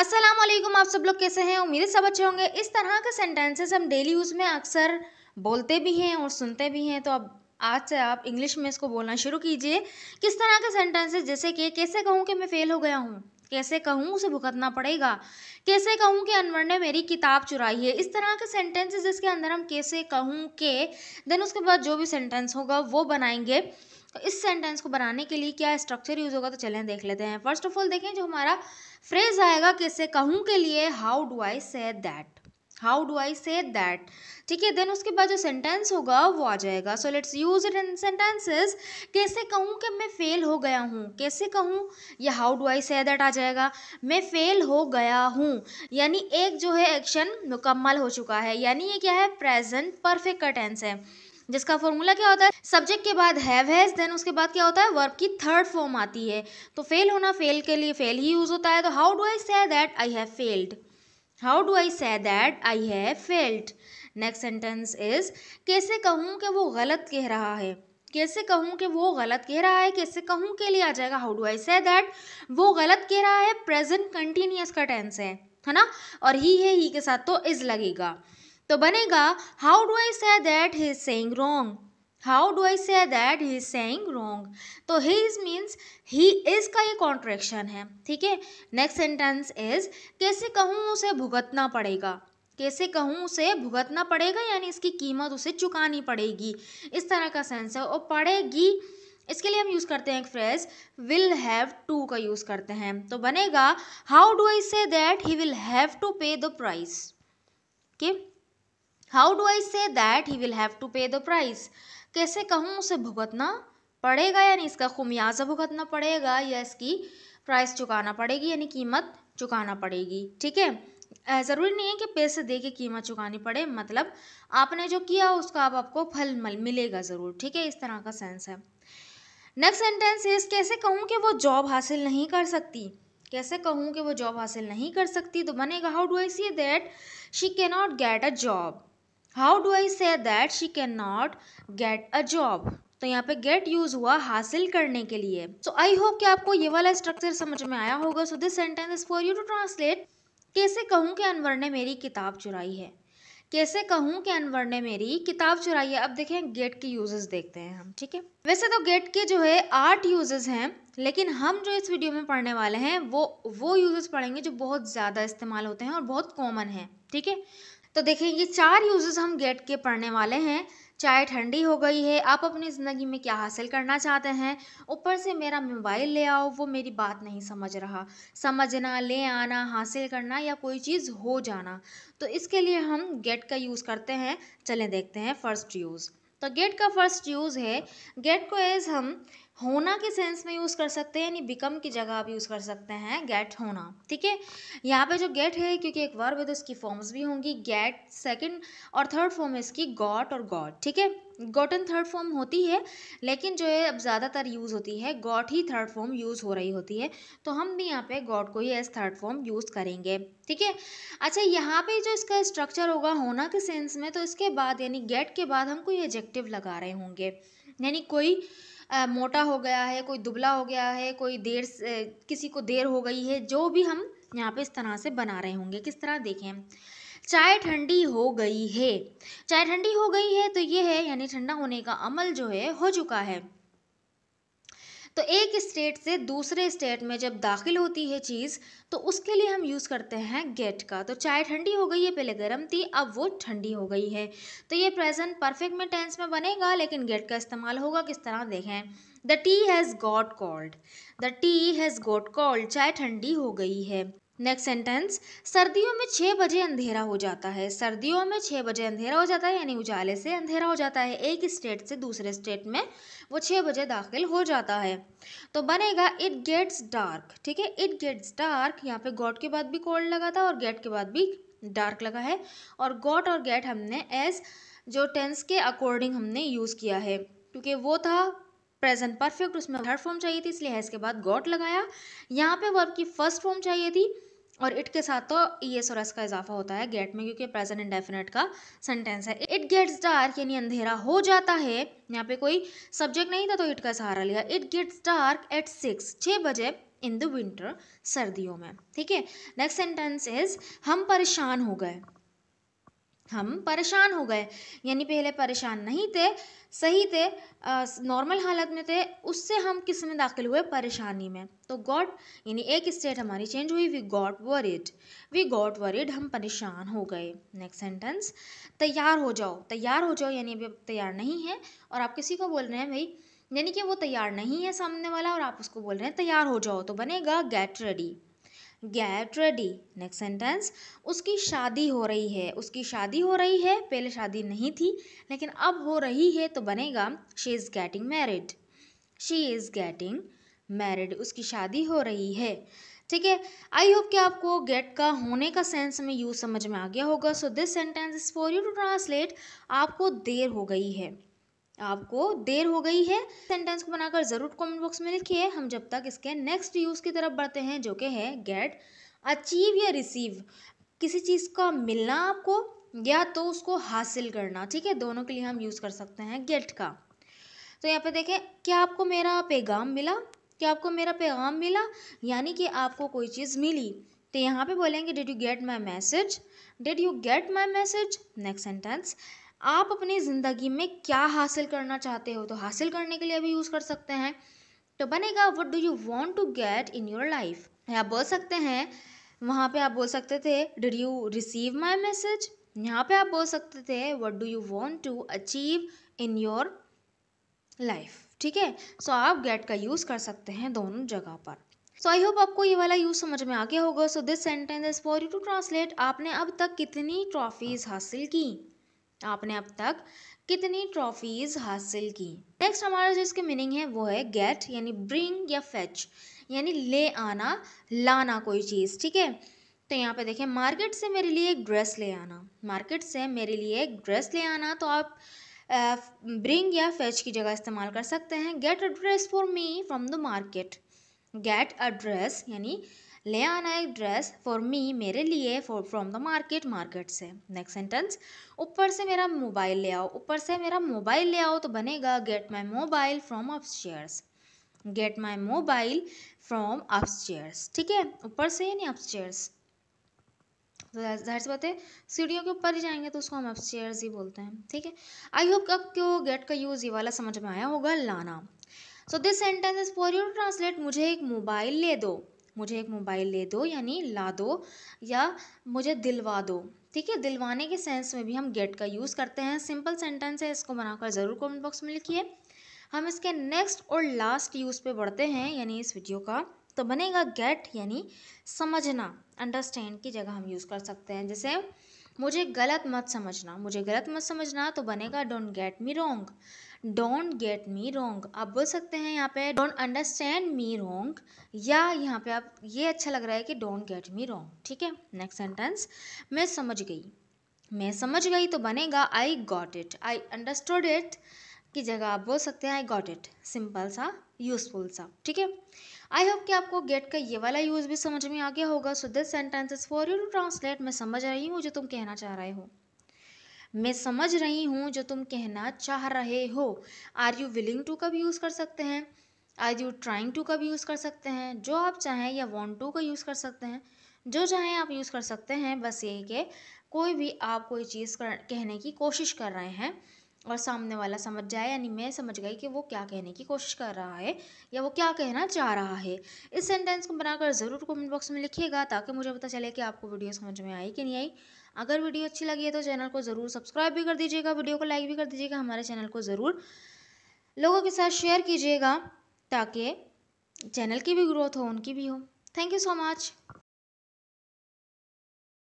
वालेकुम आप सब लोग कैसे हैं उम्मीद सब अच्छे होंगे इस तरह के सेंटेंसेस हम डेली यूज़ में अक्सर बोलते भी हैं और सुनते भी हैं तो अब आज से आप इंग्लिश में इसको बोलना शुरू कीजिए किस तरह के सेंटेंसेस जैसे कि कैसे कहूँ कि मैं फ़ेल हो गया हूँ कैसे कहूँ उसे भुगतना पड़ेगा कैसे कहूँ कि अनवर ने मेरी किताब चुराई है इस तरह के सेंटेंसेस जिसके अंदर हम कैसे कहूँ के देन उसके बाद जो भी सेंटेंस होगा वो बनाएंगे तो इस सेंटेंस को बनाने के लिए क्या स्ट्रक्चर यूज़ होगा तो चलें देख लेते हैं फर्स्ट ऑफ ऑल देखें जो हमारा फ्रेज आएगा कैसे कहूँ के लिए how do I say that how do I say that ठीक है देन उसके बाद जो सेंटेंस होगा वो आ जाएगा so let's use it in sentences कैसे कहूँ कि मैं फेल हो गया हूँ कैसे कहूँ या how do I say that आ जाएगा मैं फेल हो गया हूँ यानी एक जो है एक्शन मुकम्मल हो चुका है यानी ये क्या है प्रेजेंट परफेक्ट का टेंस है जिसका फॉर्मूला क्या होता है सब्जेक्ट के बाद हैव हैज़ देन उसके बाद क्या होता है वर्ब की थर्ड फॉर्म आती है तो फेल होना फेल के लिए फेल ही यूज़ होता है तो how do I say that I have failed how do I say that I have failed next sentence is कैसे कहूँ कि वो गलत कह रहा है कैसे कहूँ कि वो गलत कह रहा है कैसे कहूँ के लिए आ जाएगा how do I say that वो गलत कह रहा है प्रेजेंट कंटिन्यूस का टेंस है है ना और ही है ही के साथ तो इज लगेगा तो बनेगा how do I say that he is saying wrong how do I say that he is saying wrong तो he is means he is का ये कॉन्ट्रेक्शन है ठीक है नेक्स्ट सेंटेंस इज कैसे कहूँ उसे भुगतना पड़ेगा कैसे कहूँ उसे भुगतना पड़ेगा यानी इसकी कीमत उसे चुकानी पड़ेगी इस तरह का सेंस है और पड़ेगी इसके लिए हम यूज़ करते हैं एक फ्रेज विल हैव टू का यूज़ करते हैं तो बनेगा how do I say that he will have to pay the price okay how do I say that he will have to pay the price कैसे कहूँ उसे भुगतना पड़ेगा यानी इसका खुमियाजा भुगतना पड़ेगा या इसकी प्राइस चुकाना पड़ेगी यानी कीमत चुकाना पड़ेगी ठीक है ज़रूरी नहीं है कि पैसे दे के कीमत चुकानी पड़े मतलब आपने जो किया उसका आप आपको फल मल मिलेगा ज़रूर ठीक है इस तरह का सेंस है नेक्स्ट सेंटेंस ये कैसे कहूँ कि वो जॉब हासिल नहीं कर सकती कैसे कहूँ कि वो जॉब हासिल नहीं कर सकती तो बनेगा how do I say that she cannot get a job how do I say that she can not get a job तो यहाँ पे गेट यूज हुआ हासिल करने के लिए सो आई होप कि आपको ये वाला स्ट्रक्चर समझ में आया होगा so this sentence is for you to translate कैसे कहूँ कि अनवर ने मेरी किताब चुराई है कैसे कहूँ कि अनवर ने मेरी किताब चुराई है अब देखें गेट के यूजेस देखते हैं हम ठीक है वैसे तो गेट के जो है आठ यूजेस हैं लेकिन हम जो इस वीडियो में पढ़ने वाले हैं वो वो यूजेस पढ़ेंगे जो बहुत ज़्यादा इस्तेमाल होते हैं और बहुत कॉमन हैं ठीक है तो देखेंगे ये चार यूजेस हम गेट के पढ़ने वाले हैं चाय ठंडी हो गई है आप अपनी ज़िंदगी में क्या हासिल करना चाहते हैं ऊपर से मेरा मोबाइल ले आओ वो मेरी बात नहीं समझ रहा समझना ले आना हासिल करना या कोई चीज़ हो जाना तो इसके लिए हम गेट का यूज़ करते हैं चलें देखते हैं फर्स्ट यूज़ तो गेट का फर्स्ट यूज़ है गेट को एज हम होना के सेंस में यूज़ कर सकते हैं यानी बिकम की जगह आप यूज़ कर सकते हैं गेट होना ठीक है यहाँ पे जो गेट है क्योंकि एक वर्ब है तो इसकी फॉर्म्स भी होंगी गेट सेकंड और थर्ड फॉर्म है इसकी गॉट और गॉड ठीक है गॉट एंड थर्ड फॉर्म होती है लेकिन जो है अब ज़्यादातर यूज़ होती है गॉट ही थर्ड फॉर्म यूज़ हो रही होती है तो हम भी यहाँ पे गॉट को ही एज थर्ड फॉर्म यूज़ करेंगे ठीक है अच्छा यहाँ पे जो इसका स्ट्रक्चर होगा होना के सेंस में तो इसके बाद यानी गेट के बाद हम कोई एजेक्टिव लगा रहे होंगे यानी कोई मोटा हो गया है कोई दुबला हो गया है कोई देर से किसी को देर हो गई है जो भी हम यहाँ पे इस तरह से बना रहे होंगे किस तरह देखें चाय ठंडी हो गई है चाय ठंडी हो गई है तो ये है यानी ठंडा होने का अमल जो है हो चुका है तो एक स्टेट से दूसरे स्टेट में जब दाखिल होती है चीज़ तो उसके लिए हम यूज़ करते हैं गेट का तो चाय ठंडी हो गई है पहले गर्म थी अब वो ठंडी हो गई है तो ये प्रेजेंट परफेक्ट में टेंस में बनेगा लेकिन गेट का इस्तेमाल होगा किस तरह देखें the tea has got cold the tea has got cold चाय ठंडी हो गई है नेक्स्ट सेंटेंस सर्दियों में छः बजे अंधेरा हो जाता है सर्दियों में छः बजे अंधेरा हो जाता है यानी उजाले से अंधेरा हो जाता है एक स्टेट से दूसरे स्टेट में वो छः बजे दाखिल हो जाता है तो बनेगा इट गेट्स डार्क ठीक है इट गेट्स डार्क यहाँ पे गॉड के बाद भी कोल्ड लगा था और गेट के बाद भी डार्क लगा है और गॉट और गेट हमने एज जो टेंस के अकॉर्डिंग हमने यूज़ किया है क्योंकि वो था प्रेजेंट परफेक्ट उसमें थर्ड फॉर्म चाहिए थी इसलिए हैज़ के बाद गॉट लगाया यहाँ पे वर्ब की फर्स्ट फॉर्म चाहिए थी और इट के साथ तो ई एस और एस का इजाफा होता है गेट में क्योंकि प्रेजेंट इंडेफिनेट का सेंटेंस है इट गेट्स डार्क यानी अंधेरा हो जाता है यहाँ पे कोई सब्जेक्ट नहीं था तो इट का सहारा लिया it gets dark at six छः बजे इन द विंटर सर्दियों में ठीक है नेक्स्ट सेंटेंस इज हम परेशान हो गए हम परेशान हो गए यानी पहले परेशान नहीं थे सही थे नॉर्मल हालत में थे उससे हम किस में दाखिल हुए परेशानी में तो गॉड यानी एक स्टेट हमारी चेंज हुई we got worried we got worried हम परेशान हो गए नेक्स्ट सेंटेंस तैयार हो जाओ तैयार हो जाओ यानी अभी तैयार नहीं है और आप किसी को बोल रहे हैं भाई यानी कि वो तैयार नहीं है सामने वाला और आप उसको बोल रहे हैं तैयार हो जाओ तो बनेगा get ready get ready next sentence उसकी शादी हो रही है उसकी शादी हो रही है पहले शादी नहीं थी लेकिन अब हो रही है तो बनेगा she is getting married she is getting married उसकी शादी हो रही है ठीक है आई होप कि आपको गेट का होने का सेंस में यूज समझ में आ गया होगा so this sentence is for you to translate आपको देर हो गई है आपको देर हो गई है सेंटेंस को बनाकर ज़रूर कमेंट बॉक्स में लिखिए हम जब तक इसके नेक्स्ट यूज़ की तरफ बढ़ते हैं जो कि है गेट अचीव या रिसीव किसी चीज़ का मिलना आपको या तो उसको हासिल करना ठीक है दोनों के लिए हम यूज़ कर सकते हैं गेट का तो यहाँ पे देखें क्या आपको मेरा पैगाम मिला क्या आपको मेरा पैगाम मिला यानी कि आपको कोई चीज़ मिली तो यहाँ पे बोलेंगे did you get my message did you get my message next sentence आप अपनी ज़िंदगी में क्या हासिल करना चाहते हो तो हासिल करने के लिए भी यूज़ कर सकते हैं तो बनेगा what do you want to get in your life आप बोल सकते हैं वहाँ पे आप बोल सकते थे did you receive my message यहाँ पे आप बोल सकते थे what do you want to achieve in your life ठीक है सो आप गेट का यूज़ कर सकते हैं दोनों जगह पर सो आई होप आपको ये वाला यूज़ समझ में आ गया होगा so this sentence is for you to translate आपने अब तक कितनी ट्रॉफीज़ हासिल की आपने अब तक कितनी ट्रॉफीज़ हासिल की नेक्स्ट हमारा जो इसकी मीनिंग है वो है गेट यानी ब्रिंग या फेच यानी ले आना लाना कोई चीज़ ठीक है तो यहाँ पे देखें मार्केट से मेरे लिए एक ड्रेस ले आना मार्केट से मेरे लिए एक ड्रेस ले आना तो आप ब्रिंग या फेच की जगह इस्तेमाल कर सकते हैं get a dress for me from the market get a dress यानी ले आना एक ड्रेस फॉर मी मेरे लिए for from the market market से नेक्स्ट सेंटेंस ऊपर से मेरा मोबाइल ले आओ ऊपर से मेरा मोबाइल ले आओ तो बनेगा get my mobile from up get my mobile from up ठीक है ऊपर से यानी अप तो जाहिर सी बात है सीढ़ियों के ऊपर ही जाएंगे तो उसको हम अपस्टेयर्स ही बोलते हैं ठीक है आई होप क्यों गेट का यूज़ ये वाला समझ में आया होगा लाना so this sentence is for you translate मुझे एक मोबाइल ले दो मुझे एक मोबाइल ले दो यानी ला दो या मुझे दिलवा दो ठीक है दिलवाने के सेंस में भी हम गेट का यूज़ करते हैं सिंपल सेंटेंस है इसको बनाकर ज़रूर कमेंट बॉक्स में लिखिए हम इसके नेक्स्ट और लास्ट यूज़ पे बढ़ते हैं यानी इस वीडियो का तो बनेगा गेट यानी समझना अंडरस्टैंड की जगह हम यूज़ कर सकते हैं जैसे मुझे गलत मत समझना मुझे गलत मत समझना तो बनेगा don't get me wrong don't get me wrong आप बोल सकते हैं यहाँ पे डोंट अंडरस्टैंड मी रोंग या यहाँ पे आप ये अच्छा लग रहा है कि डोंट गेट मी रोंग ठीक है नेक्स्ट सेंटेंस मैं समझ गई मैं समझ गई तो बनेगा I got it I understood it की जगह आप बोल सकते हैं आई गॉट इट सिंपल सा यूजफुल सा ठीक है आई होप कि आपको गेट का ये वाला यूज़ भी समझ में आ गया होगा so this sentence is for you to translate मैं समझ रही हूँ जो तुम कहना चाह रहे हो मैं समझ रही हूँ जो तुम कहना चाह रहे हो आर यू विलिंग टू कब यूज़ कर सकते हैं आर यू ट्राइंग टू कब यूज़ कर सकते हैं जो आप चाहें या वॉन्ट टू का यूज़ कर सकते हैं जो चाहें आप यूज़ कर सकते हैं बस यही कि कोई भी आप कोई चीज़ कर कहने की कोशिश कर रहे हैं और सामने वाला समझ जाए यानी मैं समझ गई कि वो क्या कहने की कोशिश कर रहा है या वो क्या कहना चाह रहा है इस सेंटेंस को बनाकर ज़रूर कमेंट बॉक्स में लिखिएगा ताकि मुझे पता चले कि आपको वीडियो समझ में आई कि नहीं आई अगर वीडियो अच्छी लगी है तो चैनल को ज़रूर सब्सक्राइब भी कर दीजिएगा वीडियो को लाइक भी कर दीजिएगा हमारे चैनल को ज़रूर लोगों के साथ शेयर कीजिएगा ताकि चैनल की भी ग्रोथ हो उनकी भी हो थैंक यू सो मच